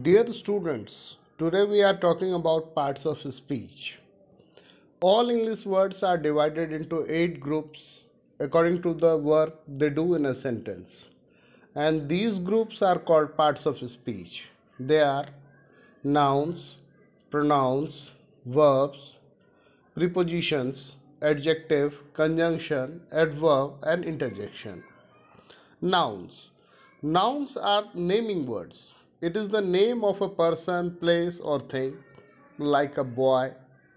Dear students, today we are talking about parts of speech. All English words are divided into eight groups according to the work they do in a sentence. And these groups are called parts of speech. They are nouns, pronouns, verbs, prepositions, adjective, conjunction, adverb, and interjection. Nouns. Nouns are naming words it is the name of a person, place, or thing, like a boy,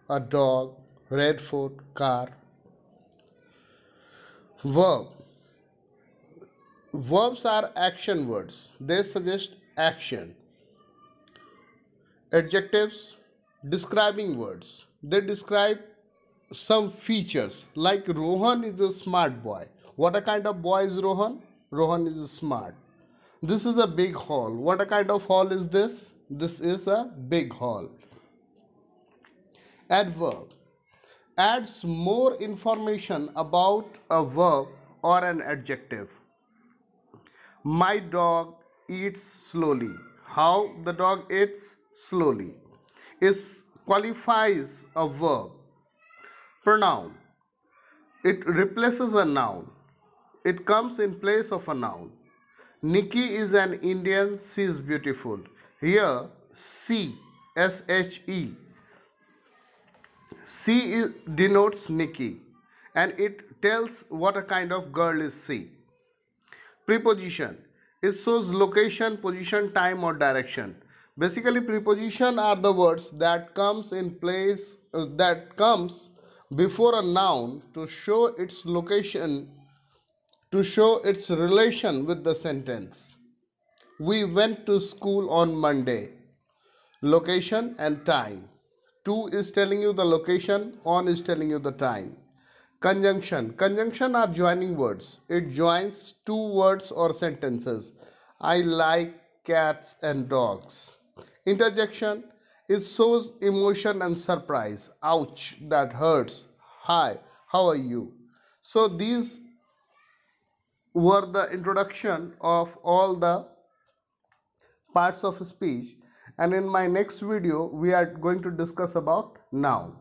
a dog, red foot, car. Verb Verbs are action words, they suggest action. Adjectives describing words, they describe some features like Rohan is a smart boy. What a kind of boy is Rohan? Rohan is smart this is a big hall what a kind of hall is this this is a big hall adverb adds more information about a verb or an adjective my dog eats slowly how the dog eats slowly it qualifies a verb pronoun it replaces a noun it comes in place of a noun Nikki is an Indian. She is beautiful. Here, C S H E. C is, denotes Nikki and it tells what a kind of girl is she. Preposition. It shows location, position, time or direction. Basically, preposition are the words that comes in place uh, that comes before a noun to show its location to show its relation with the sentence. We went to school on Monday. Location and time. To is telling you the location, on is telling you the time. Conjunction. Conjunction are joining words. It joins two words or sentences. I like cats and dogs. Interjection. It shows emotion and surprise. Ouch, that hurts. Hi, how are you? So these were the introduction of all the parts of speech and in my next video we are going to discuss about noun